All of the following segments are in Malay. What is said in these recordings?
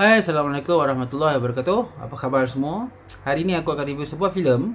Hai, Assalamualaikum Warahmatullahi Wabarakatuh Apa khabar semua? Hari ini aku akan review sebuah filem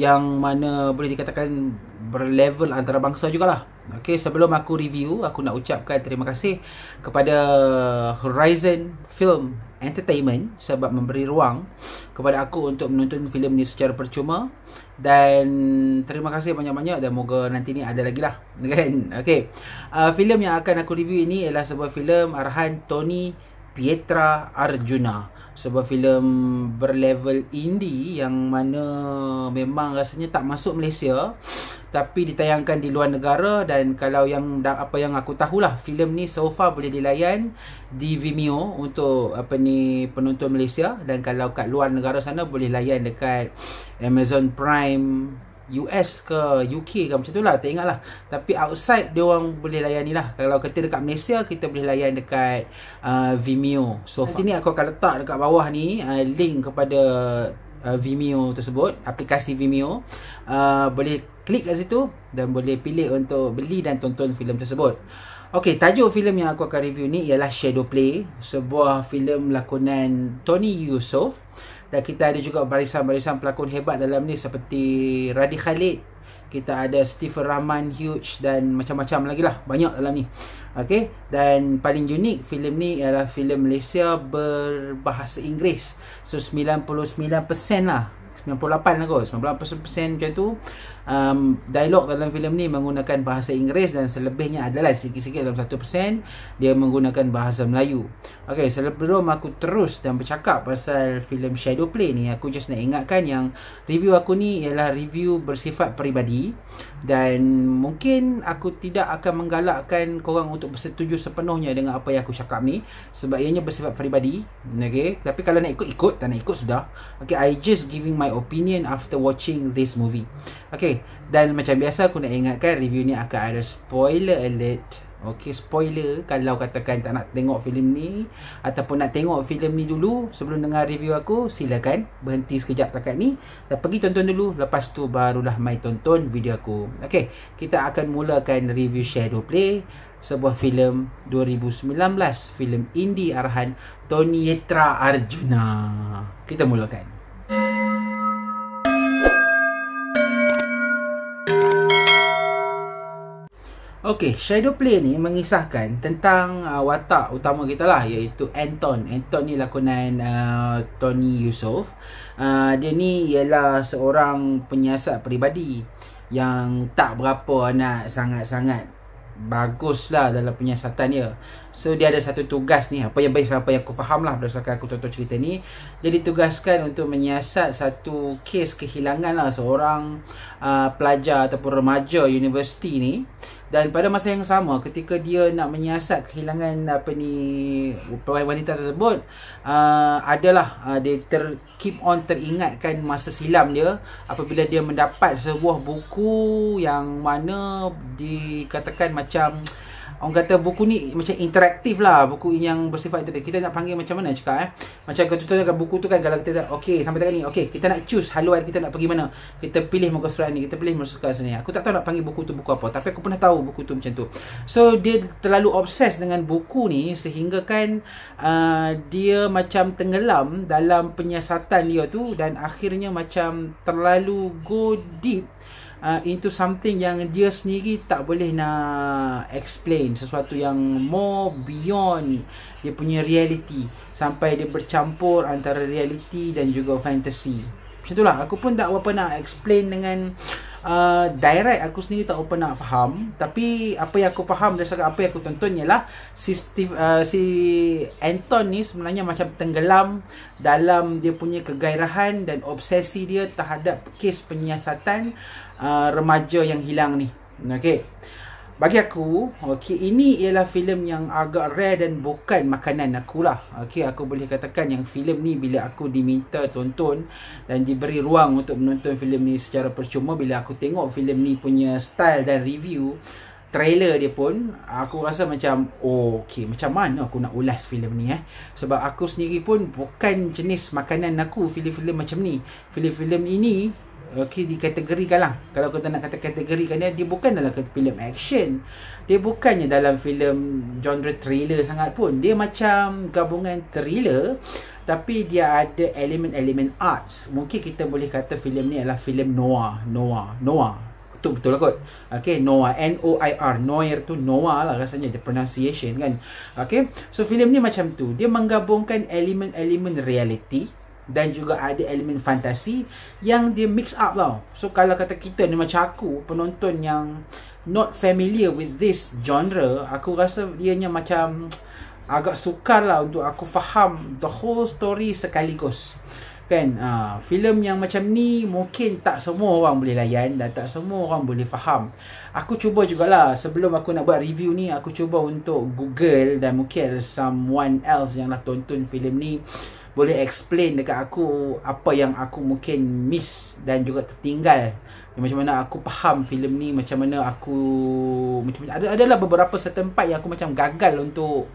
Yang mana boleh dikatakan berlevel antarabangsa jugalah Okay, sebelum aku review, aku nak ucapkan terima kasih Kepada Horizon Film Entertainment Sebab memberi ruang kepada aku untuk menonton filem ni secara percuma Dan terima kasih banyak-banyak dan moga nanti ni ada lagi lah Kan? Okay uh, Filem yang akan aku review ini ialah sebuah filem arahan Tony Pietra Arjuna sebuah filem berlevel indie yang mana memang rasanya tak masuk Malaysia tapi ditayangkan di luar negara dan kalau yang apa yang aku tahulah filem ni so far boleh dilayan di Vimeo untuk apa ni penonton Malaysia dan kalau kat luar negara sana boleh layan dekat Amazon Prime US ke UK ke macam tu lah tak ingat lah tapi outside dia orang boleh layan ni lah kalau kita dekat Malaysia kita boleh layan dekat uh, Vimeo so Faham. nanti ni aku akan letak dekat bawah ni uh, link kepada uh, Vimeo tersebut aplikasi Vimeo uh, boleh klik kat situ dan boleh pilih untuk beli dan tonton filem tersebut Okay, tajuk filem yang aku akan review ni ialah Shadow Play, sebuah filem lakonan Tony Yusof dan kita ada juga barisan-barisan pelakon hebat dalam ni seperti Radhi Khalid. Kita ada Stephen Rahman, Huge dan macam-macam lagi lah. Banyak dalam ni. Okay. Dan paling unik filem ni ialah filem Malaysia berbahasa Inggeris. So 99% lah. 98 lah kot. 98% macam tu. Um, dialog dalam filem ni menggunakan bahasa Inggeris dan selebihnya adalah sikit-sikit dalam 1% dia menggunakan bahasa Melayu. Okay, sebelum aku terus dan bercakap pasal filem Shadow Play ni, aku just nak ingatkan yang review aku ni ialah review bersifat peribadi dan mungkin aku tidak akan menggalakkan korang untuk bersetuju sepenuhnya dengan apa yang aku cakap ni sebab ianya bersifat peribadi. Okay, tapi kalau nak ikut, ikut. Tak nak ikut, sudah. Okay, I just giving my opinion after watching this movie. Okay, dan macam biasa aku nak ingatkan review ni akan ada spoiler alert Okey spoiler kalau katakan tak nak tengok filem ni ataupun nak tengok filem ni dulu sebelum dengar review aku silakan berhenti sekejap dekat ni dan pergi tonton dulu lepas tu barulah mai tonton video aku. Okey, kita akan mulakan review Shadow Play sebuah filem 2019 filem indie arahan Tony Yetra Arjuna. Kita mulakan. Okey, Shadow Play ni mengisahkan tentang uh, watak utama kita lah iaitu Anton. Anton ni lakonan uh, Tony Yusof. Uh, dia ni ialah seorang penyiasat peribadi yang tak berapa nak sangat-sangat bagus lah dalam penyiasatan dia. So dia ada satu tugas ni Apa yang baik apa yang aku faham lah Berdasarkan aku tonton cerita ni Dia ditugaskan untuk menyiasat satu kes kehilangan lah Seorang uh, pelajar ataupun remaja universiti ni Dan pada masa yang sama ketika dia nak menyiasat kehilangan apa ni Wanita tersebut uh, Adalah uh, dia ter, keep on teringatkan masa silam dia Apabila dia mendapat sebuah buku yang mana dikatakan macam orang kata buku ni macam interaktif lah buku yang bersifat interaktif kita nak panggil macam mana cakap eh macam contohnya kan buku tu kan kalau kita nak okey sampai tadi ni okey kita nak choose haluan kita nak pergi mana kita pilih muka surat ni kita pilih muka surat sini aku tak tahu nak panggil buku tu buku apa tapi aku pernah tahu buku tu macam tu so dia terlalu obses dengan buku ni sehingga kan uh, dia macam tenggelam dalam penyiasatan dia tu dan akhirnya macam terlalu go deep uh, into something yang dia sendiri tak boleh nak explain sesuatu yang more beyond dia punya reality sampai dia bercampur antara reality dan juga fantasy. Macam itulah aku pun tak apa nak explain dengan uh, direct aku sendiri tak apa nak faham tapi apa yang aku faham dari segala apa yang aku tonton ialah si Steve, uh, si Anton ni sebenarnya macam tenggelam dalam dia punya kegairahan dan obsesi dia terhadap kes penyiasatan uh, remaja yang hilang ni Okay. Bagi aku, okay, ini ialah filem yang agak rare dan bukan makanan aku lah. Okay, aku boleh katakan yang filem ni bila aku diminta tonton dan diberi ruang untuk menonton filem ni secara percuma bila aku tengok filem ni punya style dan review trailer dia pun aku rasa macam oh, okey macam mana aku nak ulas filem ni eh sebab aku sendiri pun bukan jenis makanan aku filem-filem macam ni filem-filem ini Okey dikategorikan lah Kalau kita nak kata kategorikan dia Dia bukan dalam filem action Dia bukannya dalam filem genre thriller sangat pun Dia macam gabungan thriller Tapi dia ada elemen-elemen arts Mungkin kita boleh kata filem ni adalah filem noir Noir Noir tu betul lah kot. Okay, noir, N-O-I-R. Noir tu noir. lah rasanya. The pronunciation kan. Okay. So, filem ni macam tu. Dia menggabungkan elemen-elemen reality dan juga ada elemen fantasi yang dia mix up lah. So kalau kata kita ni macam aku penonton yang not familiar with this genre, aku rasa dia dianya macam agak sukar lah untuk aku faham the whole story sekaligus. Kan? Uh, ah, film yang macam ni mungkin tak semua orang boleh layan dan tak semua orang boleh faham. Aku cuba jugalah sebelum aku nak buat review ni, aku cuba untuk Google dan mungkin ada someone else yang lah tonton film ni boleh explain dekat aku apa yang aku mungkin miss dan juga tertinggal macam mana aku faham filem ni macam mana aku macam ada adalah beberapa setempat yang aku macam gagal untuk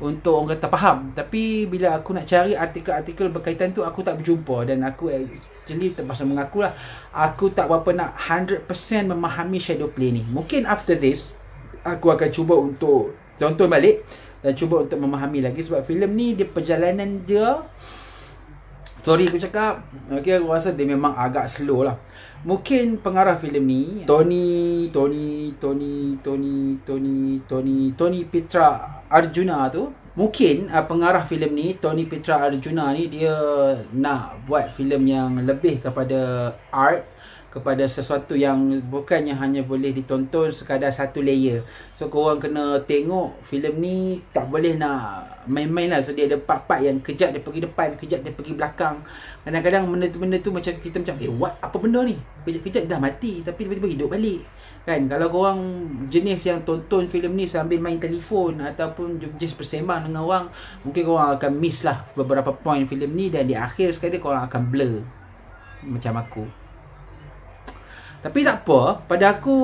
untuk orang kata faham tapi bila aku nak cari artikel-artikel berkaitan tu aku tak berjumpa dan aku jadi terpaksa lah aku tak berapa nak 100% memahami shadow play ni mungkin after this aku akan cuba untuk tonton balik dan cuba untuk memahami lagi sebab filem ni dia perjalanan dia sorry aku cakap okey aku rasa dia memang agak slow lah mungkin pengarah filem ni Tony Tony Tony Tony Tony Tony Tony Petra Arjuna tu mungkin uh, pengarah filem ni Tony Petra Arjuna ni dia nak buat filem yang lebih kepada art kepada sesuatu yang bukannya hanya boleh ditonton sekadar satu layer. So kau orang kena tengok filem ni tak boleh nak main-main lah. So dia ada part-part yang kejap dia pergi depan, kejap dia pergi belakang. Kadang-kadang benda tu, benda tu macam kita macam, eh what? Apa benda ni? Kejap-kejap dah mati tapi tiba-tiba hidup balik. Kan? Kalau kau orang jenis yang tonton filem ni sambil main telefon ataupun jenis bersembang dengan orang, mungkin korang akan miss lah beberapa point filem ni dan di akhir sekali kau orang akan blur. Macam aku. Tapi tak apa, pada aku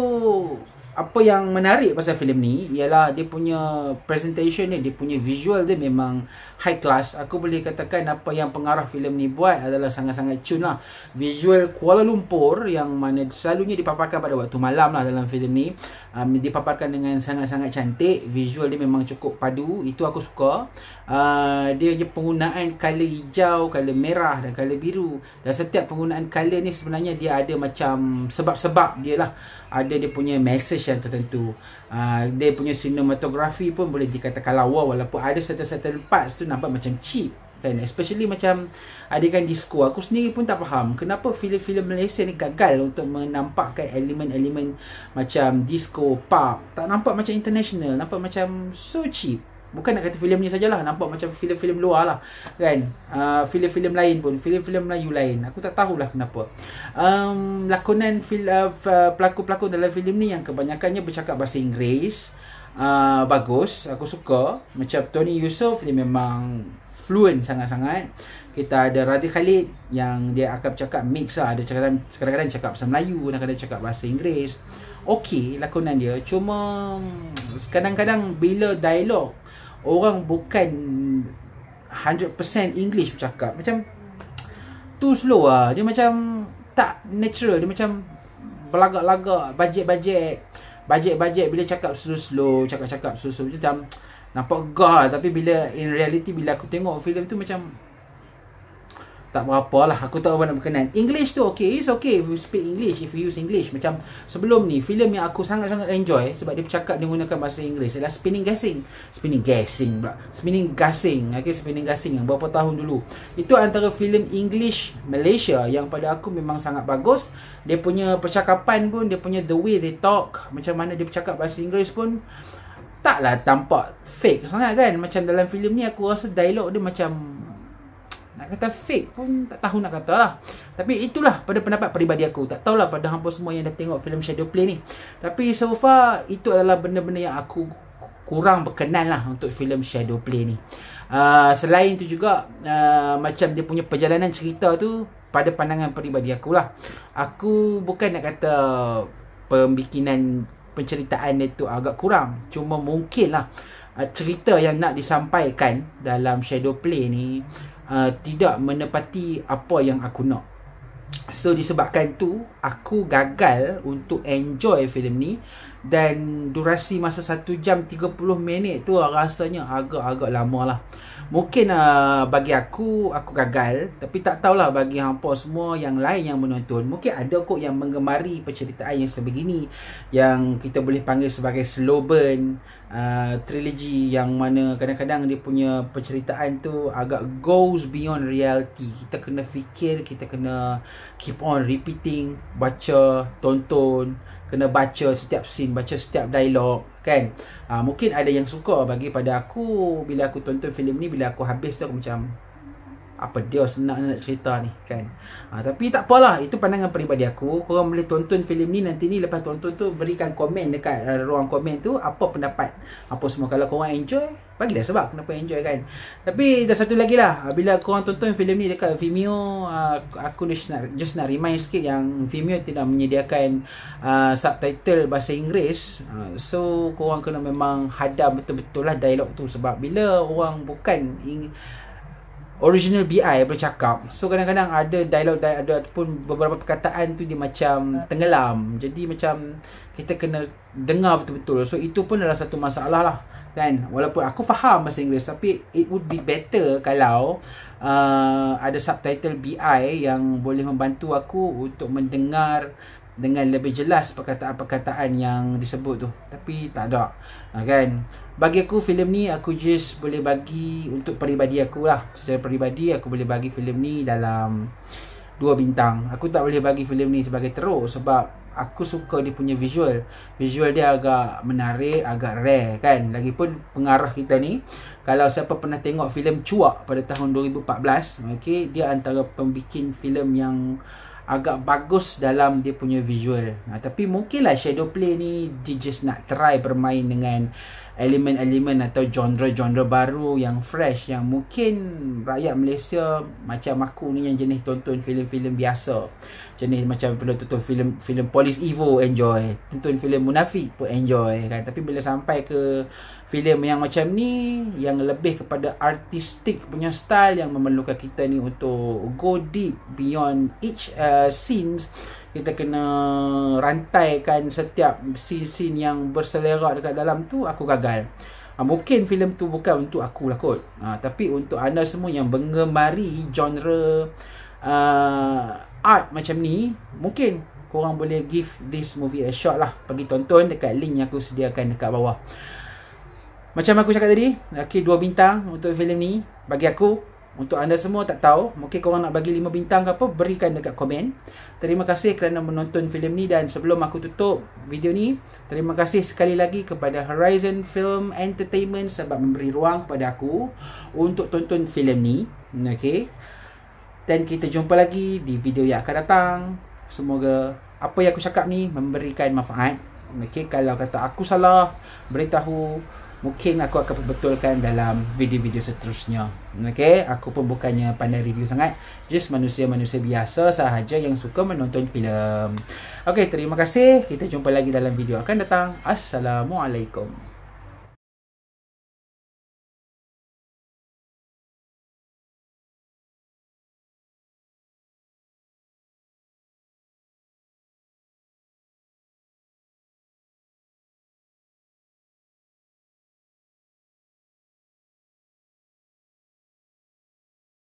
apa yang menarik pasal filem ni ialah dia punya presentation ni, dia punya visual dia memang high class. Aku boleh katakan apa yang pengarah filem ni buat adalah sangat-sangat cun lah. Visual Kuala Lumpur yang mana selalunya dipaparkan pada waktu malam lah dalam filem ni. Um, dipaparkan dengan sangat-sangat cantik. Visual dia memang cukup padu. Itu aku suka. Uh, dia je penggunaan color hijau, color merah dan color biru. Dan setiap penggunaan color ni sebenarnya dia ada macam sebab-sebab dia lah. Ada dia punya message location tertentu. Uh, dia punya sinematografi pun boleh dikatakan lawa walaupun ada certain-certain parts tu nampak macam cheap. Kan? Especially macam adegan disco. Aku sendiri pun tak faham kenapa filem-filem Malaysia ni gagal untuk menampakkan elemen-elemen macam disco, pop. Tak nampak macam international. Nampak macam so cheap bukan nak kata filem ni sajalah nampak macam filem-filem luar lah kan uh, filem-filem lain pun filem-filem Melayu lain aku tak tahulah kenapa um, lakonan fil, uh, pelakon-pelakon dalam filem ni yang kebanyakannya bercakap bahasa Inggeris uh, bagus aku suka macam Tony Yusof dia memang fluent sangat-sangat kita ada Radhi Khalid yang dia akan cakap mix lah ada cakap kadang-kadang cakap bahasa Melayu kadang-kadang cakap bahasa Inggeris Okey lakonan dia cuma kadang-kadang bila dialog orang bukan 100% English bercakap macam too slow lah dia macam tak natural dia macam belagak-lagak bajet-bajet bajet-bajet bila cakap slow-slow cakap-cakap slow-slow macam nampak gah tapi bila in reality bila aku tengok filem tu macam tak berapa lah aku tak banyak berkenan English tu okay it's okay if you speak English if you use English macam sebelum ni filem yang aku sangat-sangat enjoy sebab dia bercakap dia gunakan bahasa Inggeris adalah Spinning Gassing Spinning Gassing pula Spinning Gassing okay Spinning Gassing yang berapa tahun dulu itu antara filem English Malaysia yang pada aku memang sangat bagus dia punya percakapan pun dia punya the way they talk macam mana dia bercakap bahasa Inggeris pun taklah tampak fake sangat kan macam dalam filem ni aku rasa dialog dia macam nak kata fake pun tak tahu nak kata lah. Tapi itulah pada pendapat peribadi aku. Tak tahulah pada hampa semua yang dah tengok filem Shadow Play ni. Tapi so far, itu adalah benda-benda yang aku kurang berkenan lah untuk filem Shadow Play ni. Uh, selain tu juga, uh, macam dia punya perjalanan cerita tu, pada pandangan peribadi aku lah. Aku bukan nak kata pembikinan penceritaan dia tu agak kurang. Cuma mungkin lah ah, cerita yang nak disampaikan dalam Shadow Play ni uh, tidak menepati apa yang aku nak. So disebabkan tu aku gagal untuk enjoy filem ni dan durasi masa 1 jam 30 minit tu rasanya agak-agak lama lah Mungkin uh, bagi aku, aku gagal Tapi tak tahulah bagi hampa semua yang lain yang menonton Mungkin ada kok yang menggemari penceritaan yang sebegini Yang kita boleh panggil sebagai slow burn uh, Trilogy yang mana kadang-kadang dia punya penceritaan tu Agak goes beyond reality Kita kena fikir, kita kena keep on repeating Baca, tonton kena baca setiap scene, baca setiap dialog, kan? Uh, mungkin ada yang suka bagi pada aku bila aku tonton filem ni bila aku habis tu aku macam apa dia sebenarnya nak cerita ni kan ha, tapi tak apalah itu pandangan peribadi aku korang boleh tonton filem ni nanti ni lepas tonton tu berikan komen dekat uh, ruang komen tu apa pendapat apa semua kalau korang enjoy bagi dah sebab kenapa enjoy kan tapi dah satu lagi lah ah, bila korang tonton filem ni dekat Vimeo uh, aku just nak, just nak remind sikit yang Vimeo tidak menyediakan uh, subtitle bahasa Inggeris uh, so korang kena memang hadam betul-betul lah dialog tu sebab bila orang bukan ing- original BI bercakap. So kadang-kadang ada dialog ada ataupun beberapa perkataan tu dia macam tenggelam. Jadi macam kita kena dengar betul-betul. So itu pun adalah satu masalah lah. Kan? Walaupun aku faham bahasa Inggeris tapi it would be better kalau uh, ada subtitle BI yang boleh membantu aku untuk mendengar dengan lebih jelas perkataan-perkataan yang disebut tu tapi tak ada ha, kan bagi aku filem ni aku just boleh bagi untuk peribadi aku lah secara peribadi aku boleh bagi filem ni dalam dua bintang aku tak boleh bagi filem ni sebagai teruk sebab aku suka dia punya visual visual dia agak menarik agak rare kan lagipun pengarah kita ni kalau siapa pernah tengok filem cuak pada tahun 2014 okey dia antara pembikin filem yang agak bagus dalam dia punya visual. Nah, ha, tapi mungkinlah Shadow Play ni dia just nak try bermain dengan elemen-elemen atau genre-genre baru yang fresh yang mungkin rakyat Malaysia macam aku ni yang jenis tonton filem-filem biasa. Jenis macam perlu tonton filem filem Polis Evo enjoy, tonton filem Munafik pun enjoy kan. Tapi bila sampai ke filem yang macam ni yang lebih kepada artistik punya style yang memerlukan kita ni untuk go deep beyond each uh, scenes kita kena rantaikan setiap scene-scene yang berselerak dekat dalam tu aku gagal ha, mungkin filem tu bukan untuk aku lah kot ha, tapi untuk anda semua yang mengemari genre uh, art macam ni mungkin korang boleh give this movie a shot lah pergi tonton dekat link yang aku sediakan dekat bawah macam aku cakap tadi, okay, dua bintang untuk filem ni. Bagi aku, untuk anda semua tak tahu, mungkin korang nak bagi 5 bintang ke apa, berikan dekat komen. Terima kasih kerana menonton filem ni dan sebelum aku tutup video ni, terima kasih sekali lagi kepada Horizon Film Entertainment sebab memberi ruang kepada aku untuk tonton filem ni. Okay. Dan kita jumpa lagi di video yang akan datang. Semoga apa yang aku cakap ni memberikan manfaat. Okay, kalau kata aku salah, beritahu mungkin aku akan perbetulkan dalam video-video seterusnya. Okay, aku pun bukannya pandai review sangat. Just manusia-manusia biasa sahaja yang suka menonton filem. Okay, terima kasih. Kita jumpa lagi dalam video akan datang. Assalamualaikum.